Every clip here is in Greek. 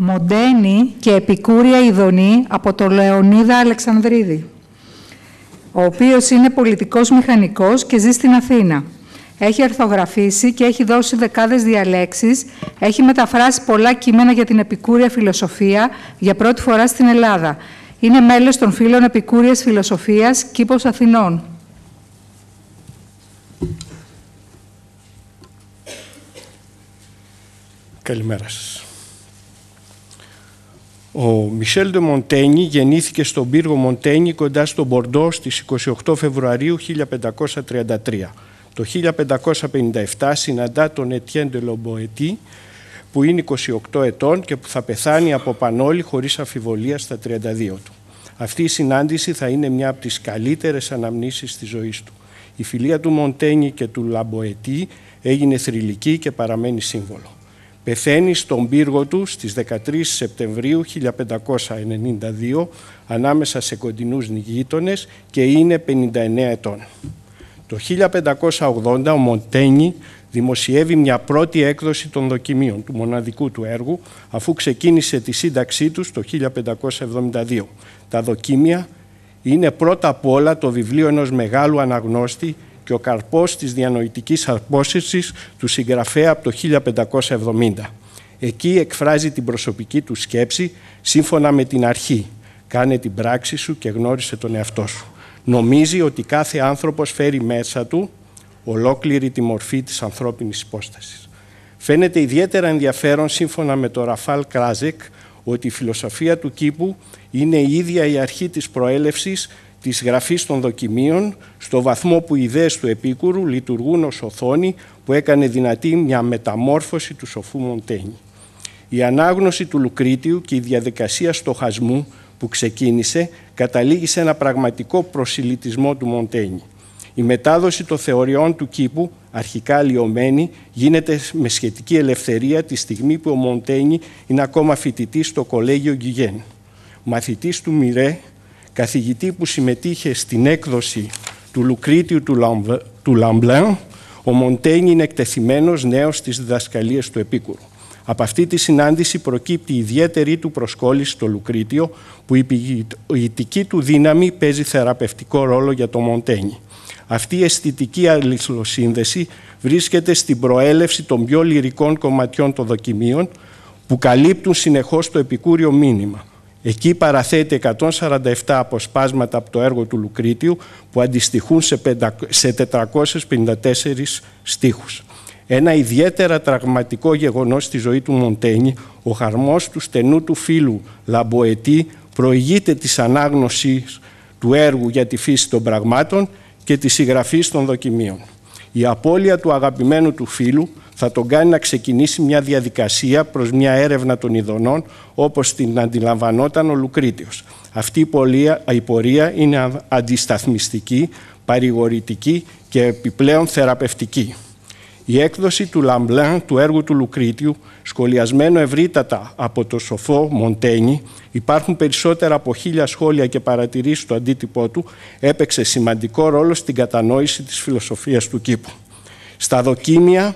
Μοντένη και Επικούρια Ιδονή από το Λεωνίδα Αλεξανδρίδη, ο οποίος είναι πολιτικός μηχανικός και ζει στην Αθήνα. Έχει αρθογραφήσει και έχει δώσει δεκάδες διαλέξεις, έχει μεταφράσει πολλά κείμενα για την επικούρια φιλοσοφία για πρώτη φορά στην Ελλάδα. Είναι μέλος των φίλων επικούριας φιλοσοφίας Κήπος Αθηνών. Καλημέρα σας. Ο Μισελ Ντε Μοντένι γεννήθηκε στον πύργο Μοντένι κοντά στο Μπορντό στις 28 Φεβρουαρίου 1533. Το 1557 συναντά τον Ετιέν Ντε Λομποετή που είναι 28 ετών και που θα πεθάνει από πανόλη χωρίς αφιβολία στα 32 του. Αυτή η συνάντηση θα είναι μια από τις καλύτερες αναμνήσεις της ζωής του. Η φιλία του Μοντένι και του Λαμποετή έγινε θρηλυκή και παραμένει σύμβολο. Πεθαίνει στον πύργο του στις 13 Σεπτεμβρίου 1592 ανάμεσα σε κοντινούς γείτονες και είναι 59 ετών. Το 1580 ο Μοντένι δημοσιεύει μια πρώτη έκδοση των δοκιμίων του μοναδικού του έργου αφού ξεκίνησε τη σύνταξή του το 1572. Τα δοκίμια είναι πρώτα απ' όλα το βιβλίο ενός μεγάλου αναγνώστη και ο καρπός της διανοητικής απόσυρσης του συγγραφέα από το 1570. Εκεί εκφράζει την προσωπική του σκέψη σύμφωνα με την αρχή. Κάνε την πράξη σου και γνώρισε τον εαυτό σου. Νομίζει ότι κάθε άνθρωπος φέρει μέσα του ολόκληρη τη μορφή της ανθρώπινης υπόστασης. Φαίνεται ιδιαίτερα ενδιαφέρον σύμφωνα με τον Ραφάλ Κράζεκ ότι η φιλοσοφία του κήπου είναι η ίδια η αρχή της προέλευσης της γραφής των δοκιμίων στο βαθμό που οι ιδέες του επίκουρου λειτουργούν ως οθόνη που έκανε δυνατή μια μεταμόρφωση του σοφού Μοντένι. Η ανάγνωση του Λουκρίτιου και η διαδικασία στοχασμού που ξεκίνησε καταλήγει σε ένα πραγματικό προσιλητισμό του Μοντένι. Η μετάδοση των θεωριών του κήπου, αρχικά λιωμένη, γίνεται με σχετική ελευθερία τη στιγμή που ο Μοντένι είναι ακόμα φοιτητής στο κολέγιο Γκυγέν. Μαθητής του Μιρέ καθηγητή που συμμετείχε στην έκδοση του Λουκρίτιου του, Λαμπλέν, ο Μοντέιν είναι εκτεθειμένος νέος στις διδασκαλίες του Επίκουρου. Από αυτή τη συνάντηση προκύπτει η ιδιαίτερη του προσκόλληση στο Λουκρίτιο, που η ποιητική του δύναμη παίζει θεραπευτικό ρόλο για το Μοντένι. Αυτή η αισθητική αλληλοσύνδεση βρίσκεται στην προέλευση των πιο λυρικών κομματιών των δοκιμίων, που καλύπτουν συνεχώς το επικούριο μήνυμα. Εκεί παραθέτει 147 αποσπάσματα από το έργο του Λουκρίτιου που αντιστοιχούν σε 454 στίχους. Ένα ιδιαίτερα τραγματικό γεγονός στη ζωή του Μοντένι, ο χαρμός του στενού του φίλου Λαμποετή προηγείται της ανάγνωσης του έργου για τη φύση των πραγμάτων και της συγγραφής των δοκιμίων. Η απώλεια του αγαπημένου του φίλου θα τον κάνει να ξεκινήσει μια διαδικασία προς μια έρευνα των ειδονών όπως την αντιλαμβανόταν ο Λουκρίτιος. Αυτή η πορεία είναι αντισταθμιστική, παρηγορητική και επιπλέον θεραπευτική. Η έκδοση του Λαμπλάν του έργου του Λουκρίτιου, σχολιασμένο ευρύτατα από τον σοφό Μοντένι, υπάρχουν περισσότερα από χίλια σχόλια και παρατηρήσεις στο αντίτυπό του, έπαιξε σημαντικό ρόλο στην κατανόηση της φιλοσοφίας του κήπου. Στα δοκίμια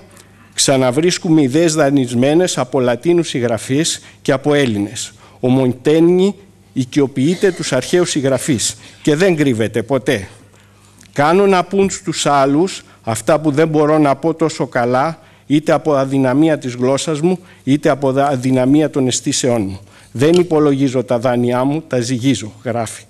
ξαναβρίσκουμε ιδέες δανεισμένες από Λατίνους συγγραφείς και από Έλληνες. Ο Μοντένι οικειοποιείται τους αρχαίους συγγραφείς και δεν κρύβεται ποτέ. Κάνω να πούν στους άλλους αυτά που δεν μπορώ να πω τόσο καλά είτε από αδυναμία της γλώσσας μου, είτε από αδυναμία των αισθήσεών μου. Δεν υπολογίζω τα δάνειά μου, τα ζυγίζω, γράφει.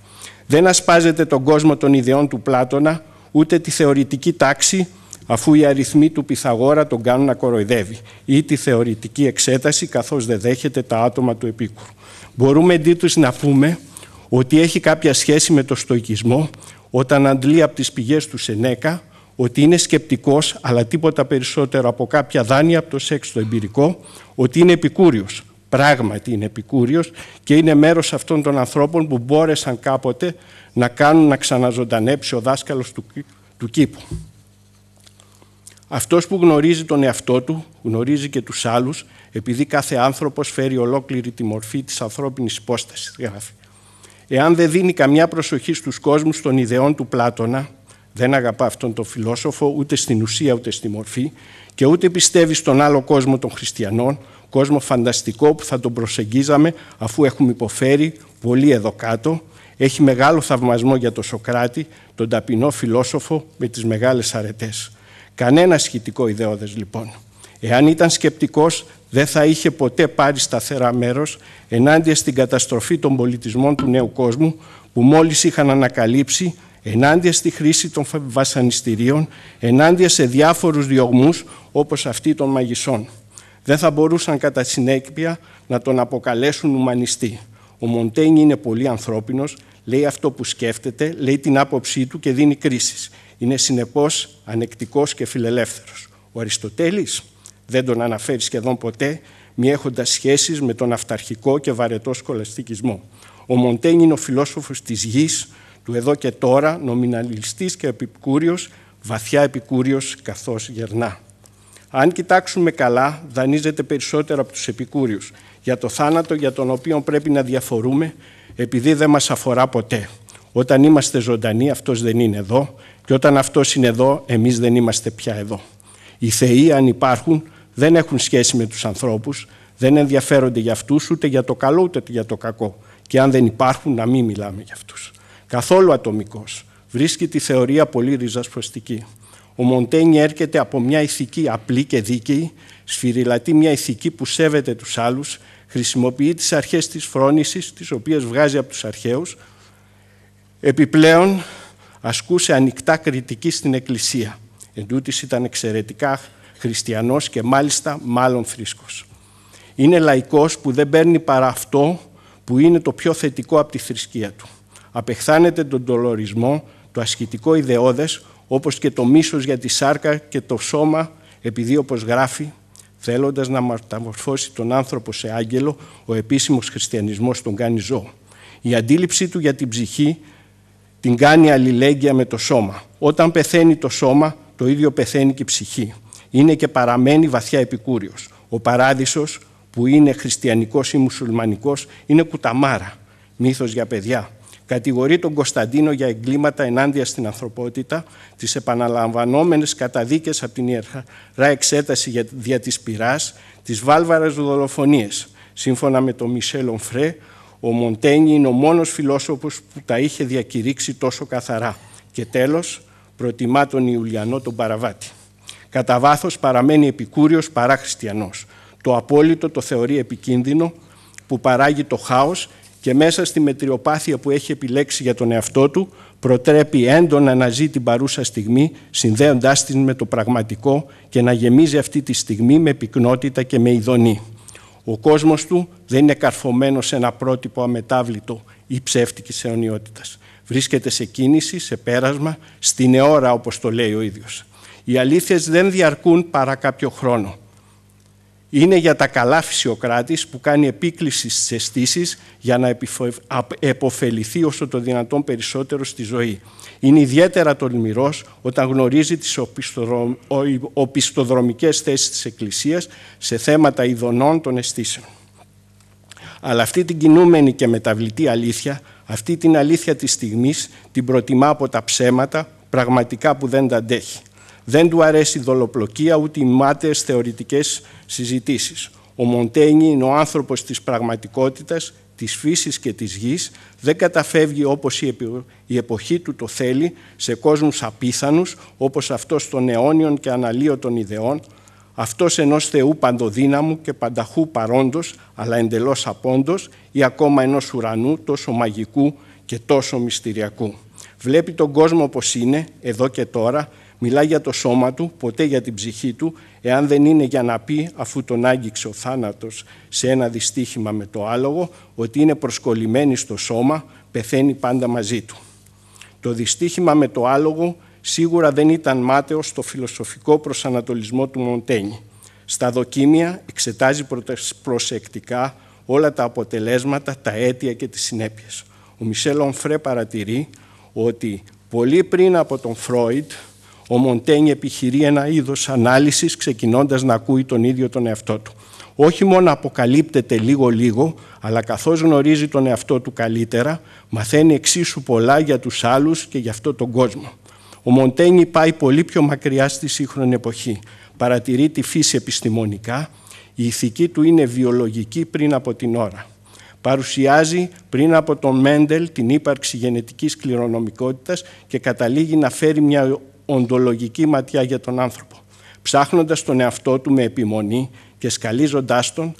Δεν ασπάζεται τον κόσμο των ιδεών του Πλάτωνα, ούτε τη θεωρητική τάξη, αφού οι αριθμοί του Πυθαγόρα τον κάνουν να κοροϊδεύει, ή τη θεωρητική εξέταση, καθώς δεν δέχεται τα άτομα του επίκουρου. Μπορούμε εντύπωση να πούμε ότι έχει κάποια σχέση με το στοικισμό, όταν αντλεί από τις πηγές του Σενέκα, ότι είναι σκεπτικός, αλλά τίποτα περισσότερο από κάποια δάνεια από το σεξ το εμπειρικό, ότι είναι επικούριος. Πράγματι είναι επικούριος και είναι μέρος αυτών των ανθρώπων που μπόρεσαν κάποτε να κάνουν να ξαναζωντανέψει ο δάσκαλος του, του κήπου. Αυτός που γνωρίζει τον εαυτό του, γνωρίζει και τους άλλους, επειδή κάθε άνθρωπος φέρει ολόκληρη τη μορφή της ανθρώπινης υπόστασης, Εάν δεν δίνει καμιά προσοχή στους κόσμους των ιδεών του Πλάτωνα, δεν αγαπά αυτόν τον φιλόσοφο ούτε στην ουσία ούτε στη μορφή και ούτε πιστεύει στον άλλο κόσμο των χριστιανών, κόσμο φανταστικό που θα τον προσεγγίζαμε αφού έχουμε υποφέρει πολύ εδώ κάτω. Έχει μεγάλο θαυμασμό για τον Σοκράτη, τον ταπεινό φιλόσοφο με τις μεγάλες αρετές. Κανένα σχετικό ιδεώδες λοιπόν. Εάν ήταν σκεπτικός, δεν θα είχε ποτέ πάρει σταθερά μέρος ενάντια στην καταστροφή των πολιτισμών του νέου κόσμου που μόλις είχαν ανακαλύψει ενάντια στη χρήση των βασανιστήριων, ενάντια σε διάφορους διωγμούς όπως αυτή των μαγισσών. Δεν θα μπορούσαν κατά συνέκπια να τον αποκαλέσουν ουμανιστή. Ο Μοντέιν είναι πολύ ανθρώπινος, λέει αυτό που σκέφτεται, λέει την άποψή του και δίνει κρίσεις. Είναι συνεπώς ανεκτικός και φιλελεύθερος. Ο Αριστοτέλης δεν τον αναφέρει σχεδόν ποτέ, μη έχοντας σχέσεις με τον αυταρχικό και βαρετό σχολαστικισμό. Ο Μοντέιν είναι ο φιλόσοφος της γης, του εδώ και τώρα, νομιναλιστής και επικούριος, βαθιά επικούριος καθώς γερνά. Αν κοιτάξουμε καλά, δανείζεται περισσότερο από τους επικούριους για το θάνατο για τον οποίο πρέπει να διαφορούμε επειδή δεν μας αφορά ποτέ. Όταν είμαστε ζωντανοί αυτός δεν είναι εδώ και όταν αυτός είναι εδώ εμείς δεν είμαστε πια εδώ. Οι θεοί αν υπάρχουν δεν έχουν σχέση με τους ανθρώπους, δεν ενδιαφέρονται για αυτούς ούτε για το καλό ούτε για το κακό και αν δεν υπάρχουν να μην μιλάμε για αυτούς καθόλου ατομικός. Βρίσκει τη θεωρία πολύ ριζοσπαστική. Ο Μοντένι έρχεται από μια ηθική απλή και δίκαιη, σφυριλατεί μια ηθική που σέβεται τους άλλους, χρησιμοποιεί τις αρχές της φρόνησης, τις οποίες βγάζει από τους αρχαίους. Επιπλέον, ασκούσε ανοιχτά κριτική στην Εκκλησία. Εν ήταν εξαιρετικά χριστιανός και μάλιστα μάλλον θρήσκος. Είναι λαϊκός που δεν παίρνει παρά αυτό που είναι το πιο θετικό από τη θρησκεία του απεχθάνεται τον τολορισμό, το ασχητικό ιδεώδες, όπως και το μίσος για τη σάρκα και το σώμα, επειδή όπως γράφει, θέλοντας να μεταμορφώσει τον άνθρωπο σε άγγελο, ο επίσημος χριστιανισμός τον κάνει ζώο. Η αντίληψή του για την ψυχή την κάνει αλληλέγγυα με το σώμα. Όταν πεθαίνει το σώμα, το ίδιο πεθαίνει και η ψυχή. Είναι και παραμένει βαθιά επικούριος. Ο παράδεισος, που είναι χριστιανικός ή μουσουλμανικός, είναι κουταμάρα, μύθος για παιδιά. Κατηγορεί τον Κωνσταντίνο για εγκλήματα ενάντια στην ανθρωπότητα, τις επαναλαμβανόμενες καταδίκες από την ιερά εξέταση δια της πυρά, τις βάλβαρες δολοφονίες. Σύμφωνα με τον Μισελ Ονφρέ, ο Μοντένι είναι ο μόνος φιλόσοφος που τα είχε διακηρύξει τόσο καθαρά. Και τέλος, προτιμά τον Ιουλιανό τον Παραβάτη. Κατά βάθος παραμένει επικούριος παρά χριστιανός. Το απόλυτο το θεωρεί επικίνδυνο που παράγει το χάος και μέσα στη μετριοπάθεια που έχει επιλέξει για τον εαυτό του προτρέπει έντονα να ζει την παρούσα στιγμή συνδέοντάς την με το πραγματικό και να γεμίζει αυτή τη στιγμή με πυκνότητα και με ειδονή. Ο κόσμος του δεν είναι καρφωμένος σε ένα πρότυπο αμετάβλητο ή ψεύτικης αιωνιότητας. Βρίσκεται σε κίνηση, σε πέρασμα, στην αιώρα όπως το λέει ο ίδιος. Οι αλήθειες δεν διαρκούν παρά κάποιο χρόνο είναι για τα καλά φυσιοκράτης που κάνει επίκληση στις αισθήσεις για να επωφεληθεί όσο το δυνατόν περισσότερο στη ζωή. Είναι ιδιαίτερα τολμηρός όταν γνωρίζει τις οπισθοδρομικές θέσεις της Εκκλησίας σε θέματα ειδονών των αισθήσεων. Αλλά αυτή την κινούμενη και μεταβλητή αλήθεια, αυτή την αλήθεια της στιγμής, την προτιμά από τα ψέματα, πραγματικά που δεν τα αντέχει. Δεν του αρέσει η δολοπλοκία ούτε οι μάταιες θεωρητικές συζητήσεις. Ο Μοντένι είναι ο άνθρωπος της πραγματικότητας, της φύσης και της γης. Δεν καταφεύγει όπως η εποχή του το θέλει σε κόσμους απίθανους, όπως αυτός των αιώνιων και αναλύωτων ιδεών, αυτός ενός Θεού παντοδύναμου και πανταχού παρόντος, αλλά εντελώς απόντος, ή ακόμα ενός ουρανού τόσο μαγικού και τόσο μυστηριακού. Βλέπει τον κόσμο όπως είναι, εδώ και τώρα, Μιλά για το σώμα του, ποτέ για την ψυχή του, εάν δεν είναι για να πει, αφού τον άγγιξε ο θάνατος σε ένα δυστύχημα με το άλογο, ότι είναι προσκολλημένη στο σώμα, πεθαίνει πάντα μαζί του. Το δυστύχημα με το άλογο σίγουρα δεν ήταν μάταιος στο φιλοσοφικό προσανατολισμό του Μοντένι. Στα δοκίμια εξετάζει προσεκτικά όλα τα αποτελέσματα, τα αίτια και τις συνέπειες. Ο Μισελ Φρέ παρατηρεί ότι πολύ πριν από τον Φρόιντ, ο Μοντένι επιχειρεί ένα είδος ανάλυσης, ξεκινώντας να ακούει τον ίδιο τον εαυτό του. Όχι μόνο αποκαλύπτεται λίγο-λίγο, αλλά καθώς γνωρίζει τον εαυτό του καλύτερα, μαθαίνει εξίσου πολλά για τους άλλους και για αυτό τον κόσμο. Ο Μοντένι πάει πολύ πιο μακριά στη σύγχρονη εποχή. Παρατηρεί τη φύση επιστημονικά. Η ηθική του είναι βιολογική πριν από την ώρα. Παρουσιάζει πριν από τον Μέντελ την ύπαρξη γενετικής κληρονομικότητας και καταλήγει να φέρει μια οντολογική ματιά για τον άνθρωπο, ψάχνοντας τον εαυτό του με επιμονή και σκαλίζοντάς τον,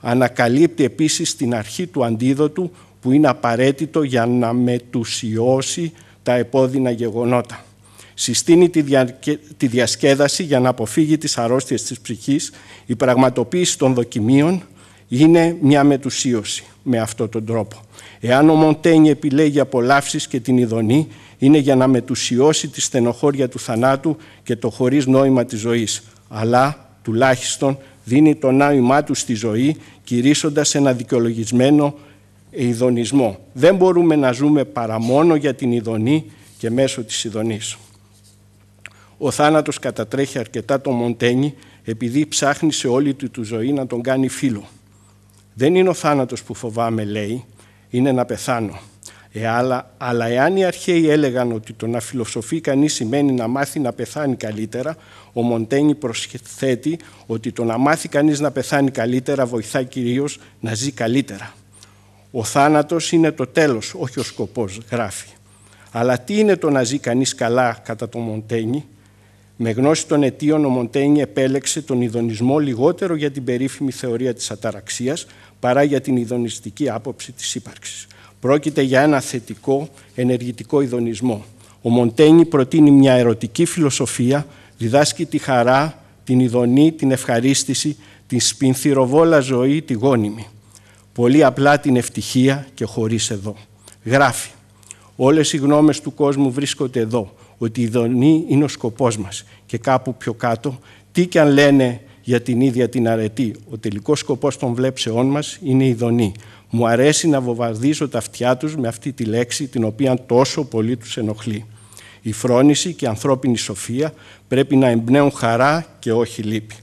ανακαλύπτει επίσης την αρχή του αντίδοτου που είναι απαραίτητο για να μετουσιώσει τα επώδυνα γεγονότα. Συστήνει τη, διασκέδαση για να αποφύγει τις αρρώστιες της ψυχής. Η πραγματοποίηση των δοκιμίων είναι μια μετουσίωση με αυτόν τον τρόπο. Εάν ο Μοντένι επιλέγει απολαύσεις και την ειδονή, είναι για να μετουσιώσει τη στενοχώρια του θανάτου και το χωρίς νόημα της ζωής, αλλά τουλάχιστον δίνει το νόημά του στη ζωή κηρύσσοντας ένα δικαιολογισμένο ειδονισμό. Δεν μπορούμε να ζούμε παρά μόνο για την ειδονή και μέσω της ειδονής. Ο θάνατος κατατρέχει αρκετά τον Μοντένι επειδή ψάχνει σε όλη του τη ζωή να τον κάνει φίλο. Δεν είναι ο θάνατος που φοβάμαι, λέει, είναι να πεθάνω. Ε, αλλά, αλλά εάν οι αρχαίοι έλεγαν ότι το να φιλοσοφεί κανείς σημαίνει να μάθει να πεθάνει καλύτερα, ο Μοντένι προσθέτει ότι το να μάθει κανείς να πεθάνει καλύτερα βοηθά κυρίως να ζει καλύτερα. Ο θάνατος είναι το τέλος, όχι ο σκοπός, γράφει. Αλλά τι είναι το να ζει κανείς καλά κατά τον Μοντένι. Με γνώση των αιτίων, ο Μοντένι επέλεξε τον ειδονισμό λιγότερο για την περίφημη θεωρία της αταραξίας παρά για την ειδονιστική άποψη της ύπαρξης. Πρόκειται για ένα θετικό ενεργητικό ειδονισμό. Ο Μοντένι προτείνει μια ερωτική φιλοσοφία, διδάσκει τη χαρά, την ειδονή, την ευχαρίστηση, την σπινθυροβόλα ζωή, τη γόνιμη. Πολύ απλά την ευτυχία και χωρίς εδώ. Γράφει. Όλες οι γνώμες του κόσμου βρίσκονται εδώ, ότι η ειδονή είναι ο σκοπός μας. Και κάπου πιο κάτω, τι κι αν λένε για την ίδια την αρετή, ο τελικός σκοπός των βλέψεών μας είναι η ειδονή. Μου αρέσει να βοβαρδίζω τα αυτιά τους με αυτή τη λέξη την οποία τόσο πολύ τους ενοχλεί. Η φρόνηση και η ανθρώπινη σοφία πρέπει να εμπνέουν χαρά και όχι λύπη.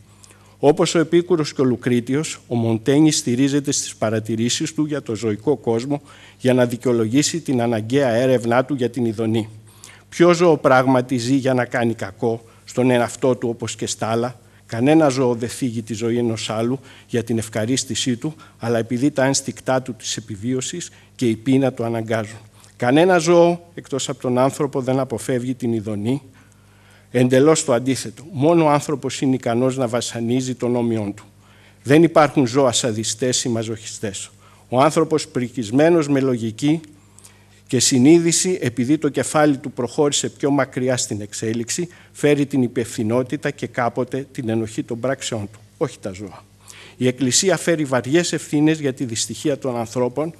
Όπως ο Επίκουρος και ο Λουκρίτιος, ο Μοντένι στηρίζεται στις παρατηρήσεις του για το ζωικό κόσμο για να δικαιολογήσει την αναγκαία έρευνά του για την ειδονή. Ποιο ζώο πράγματι ζει για να κάνει κακό στον εαυτό του όπως και στα άλλα, Κανένα ζώο δεν φύγει τη ζωή ενός άλλου για την ευχαρίστησή του, αλλά επειδή τα ένστικτά του της επιβίωσης και η πείνα του αναγκάζουν. Κανένα ζώο εκτός από τον άνθρωπο δεν αποφεύγει την ειδονή. Εντελώς το αντίθετο. Μόνο ο άνθρωπος είναι ικανός να βασανίζει τον όμοιόν του. Δεν υπάρχουν ζώα σαδιστές ή μαζοχιστές. Ο άνθρωπος πρικισμένος με λογική και συνείδηση επειδή το κεφάλι του προχώρησε πιο μακριά στην εξέλιξη φέρει την υπευθυνότητα και κάποτε την ενοχή των πράξεών του, όχι τα ζώα. Η Εκκλησία φέρει βαριές ευθύνες για τη δυστυχία των ανθρώπων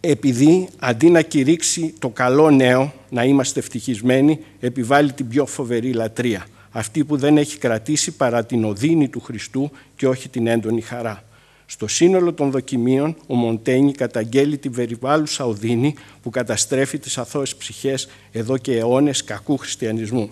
επειδή αντί να κηρύξει το καλό νέο, να είμαστε ευτυχισμένοι, επιβάλλει την πιο φοβερή λατρεία, αυτή που δεν έχει κρατήσει παρά την οδύνη του Χριστού και όχι την έντονη χαρά. Στο σύνολο των δοκιμίων, ο Μοντένι καταγγέλει την περιβάλλουσα οδύνη που καταστρέφει τις αθώες ψυχές εδώ και αιώνες κακού χριστιανισμού.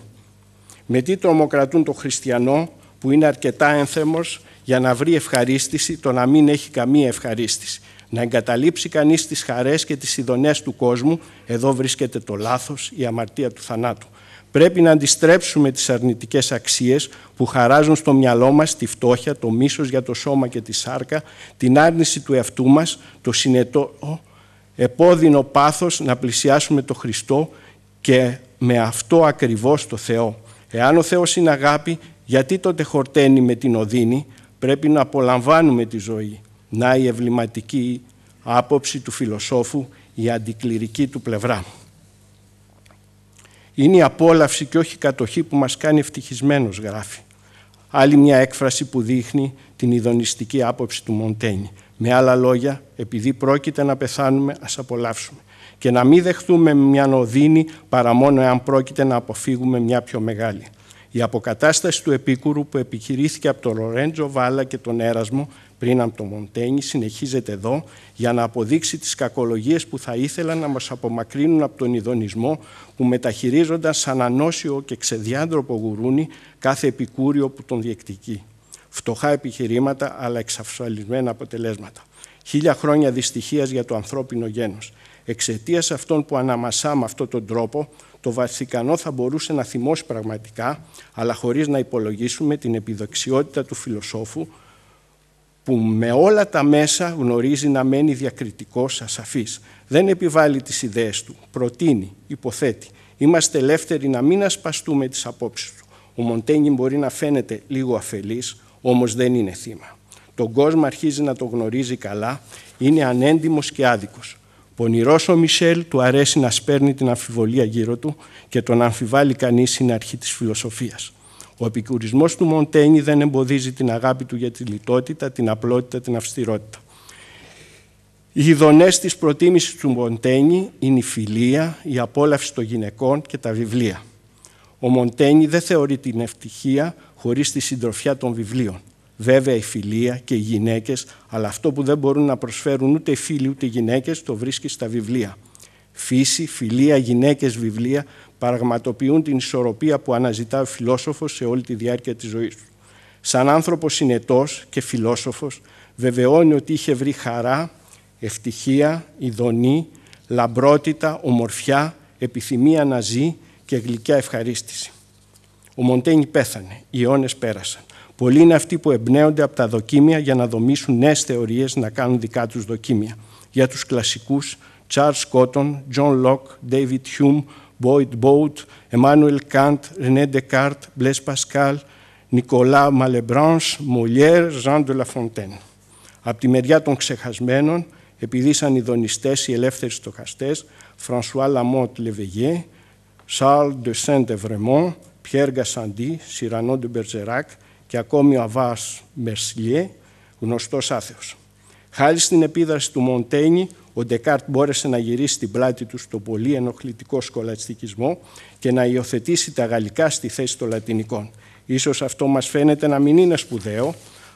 Με τι τρομοκρατούν το χριστιανό που είναι αρκετά ένθεμος για να βρει ευχαρίστηση το να μην έχει καμία ευχαρίστηση. Να εγκαταλείψει κανείς τις χαρές και τις ειδονές του κόσμου, εδώ βρίσκεται το λάθος, η αμαρτία του θανάτου. Πρέπει να αντιστρέψουμε τις αρνητικές αξίες που χαράζουν στο μυαλό μας τη φτώχεια, το μίσος για το σώμα και τη σάρκα, την άρνηση του εαυτού μας, το συνετό επώδυνο πάθος να πλησιάσουμε το Χριστό και με αυτό ακριβώς το Θεό. Εάν ο Θεός είναι αγάπη, γιατί τότε χορταίνει με την οδύνη, πρέπει να απολαμβάνουμε τη ζωή. Να η ευληματική άποψη του φιλοσόφου, η αντικληρική του πλευρά. Είναι η απόλαυση και όχι η κατοχή που μας κάνει ευτυχισμένος, γράφει. Άλλη μια έκφραση που δείχνει την ειδονιστική άποψη του Μοντένι. Με άλλα λόγια, επειδή πρόκειται να πεθάνουμε, ας απολαύσουμε. Και να μην δεχθούμε μια νοδίνη παρά μόνο εάν πρόκειται να αποφύγουμε μια πιο μεγάλη. Η αποκατάσταση του επίκουρου που επιχειρήθηκε από τον Λορέντζο Βάλα και τον Έρασμο πριν από το Μοντένι συνεχίζεται εδώ για να αποδείξει τις κακολογίες που θα ήθελαν να μας απομακρύνουν από τον ειδονισμό που μεταχειρίζονταν σαν ανώσιο και ξεδιάντροπο γουρούνι κάθε επικούριο που τον διεκτική. Φτωχά επιχειρήματα αλλά εξαυσουαλισμένα αποτελέσματα. Χίλια χρόνια δυστυχίας για το ανθρώπινο γένος. Εξαιτίας αυτών που αναμασά με αυτόν τον τρόπο, το βασικανό θα μπορούσε να θυμώσει πραγματικά, αλλά χωρίς να υπολογίσουμε την επιδοξιότητα του φιλοσόφου που με όλα τα μέσα γνωρίζει να μένει διακριτικός ασαφής. Δεν επιβάλλει τις ιδέες του, προτείνει, υποθέτει. Είμαστε ελεύθεροι να μην ασπαστούμε τις απόψεις του. Ο Μοντένι μπορεί να φαίνεται λίγο αφελής, όμως δεν είναι θύμα. Τον κόσμο αρχίζει να το γνωρίζει καλά, είναι ανέντιμος και άδικος. Πονηρός ο Μισελ του αρέσει να σπέρνει την αμφιβολία γύρω του και τον αμφιβάλλει κανείς είναι αρχή της φιλοσοφίας. Ο επικουρισμός του Μοντένι δεν εμποδίζει την αγάπη του για τη λιτότητα, την απλότητα, την αυστηρότητα. Οι ειδονές της προτίμησης του Μοντένι είναι η φιλία, η απόλαυση των γυναικών και τα βιβλία. Ο Μοντένι δεν θεωρεί την ευτυχία χωρίς τη συντροφιά των βιβλίων. Βέβαια η φιλία και οι γυναίκες, αλλά αυτό που δεν μπορούν να προσφέρουν ούτε φίλοι ούτε γυναίκες το βρίσκει στα βιβλία. Φύση, φιλία, γυναίκες, βιβλία Παραγματοποιούν την ισορροπία που αναζητά ο φιλόσοφος σε όλη τη διάρκεια της ζωής του. Σαν άνθρωπος συνετός και φιλόσοφος, βεβαιώνει ότι είχε βρει χαρά, ευτυχία, ειδονή, λαμπρότητα, ομορφιά, επιθυμία να ζει και γλυκιά ευχαρίστηση. Ο Μοντέινι πέθανε, οι αιώνες πέρασαν. Πολλοί είναι αυτοί που εμπνέονται από τα δοκίμια για να δομήσουν νέες θεωρίες να κάνουν δικά τους δοκίμια. Για τους κλασικούς, Charles Cotton, John Locke, David Hume, Boyd Boat, Emmanuel Kant, René Descartes, Blaise Pascal, Νικολά Malebranche, Μολιέρ, Ζαν de la Fontaine. Από τη μεριά των ξεχασμένων, επειδή σαν ειδονιστέ οι ελεύθεροι στοχαστές, Φρανσουά Λαμόντ Λεβεγιέ, Σαρλ de Saint-Evremont, Πιέρ Γκασαντί, Σιρανό de Bergerac και ακόμη ο Αβάς Μερσιλιέ, γνωστός άθεος. Χάρη στην επίδραση του Μοντένι, ο Ντεκάρτ μπόρεσε να γυρίσει την πλάτη του στο πολύ ενοχλητικό σκολαστικισμό και να υιοθετήσει τα γαλλικά στη θέση των λατινικών. Ίσως αυτό μας φαίνεται να μην είναι σπουδαίο,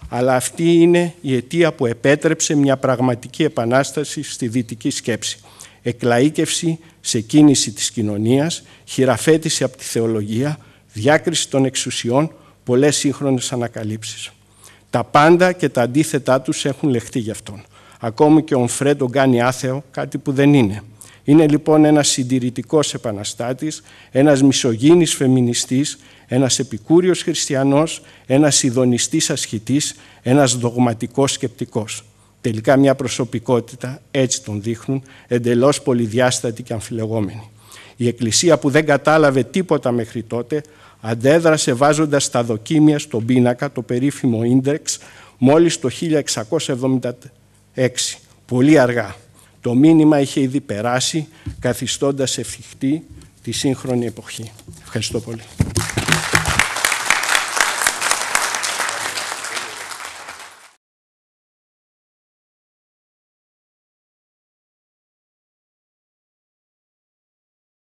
αλλά αυτή είναι η αιτία που επέτρεψε μια πραγματική επανάσταση στη δυτική σκέψη. Εκλαΐκευση σε κίνηση της κοινωνίας, χειραφέτηση από τη θεολογία, διάκριση των εξουσιών, πολλές σύγχρονες ανακαλύψεις. Τα πάντα και τα αντίθετά τους έχουν λεχτεί γι' αυτόν. Ακόμη και ο Φρέ τον κάνει άθεο, κάτι που δεν είναι. Είναι λοιπόν ένας συντηρητικός επαναστάτης, ένας μισογίνης φεμινιστής, ένας επικούριος χριστιανός, ένας ειδονιστής ασχητής, ένας δογματικός σκεπτικός. Τελικά μια προσωπικότητα, έτσι τον δείχνουν, εντελώς πολυδιάστατη και αμφιλεγόμενη. Η Εκκλησία που δεν κατάλαβε τίποτα μέχρι τότε, αντέδρασε βάζοντας τα δοκίμια στον πίνακα, το περίφημο ίντεξ, μόλις το 1674 6. Πολύ αργά. Το μήνυμα είχε ήδη περάσει, καθιστώντας εφικτή τη σύγχρονη εποχή. Ευχαριστώ πολύ.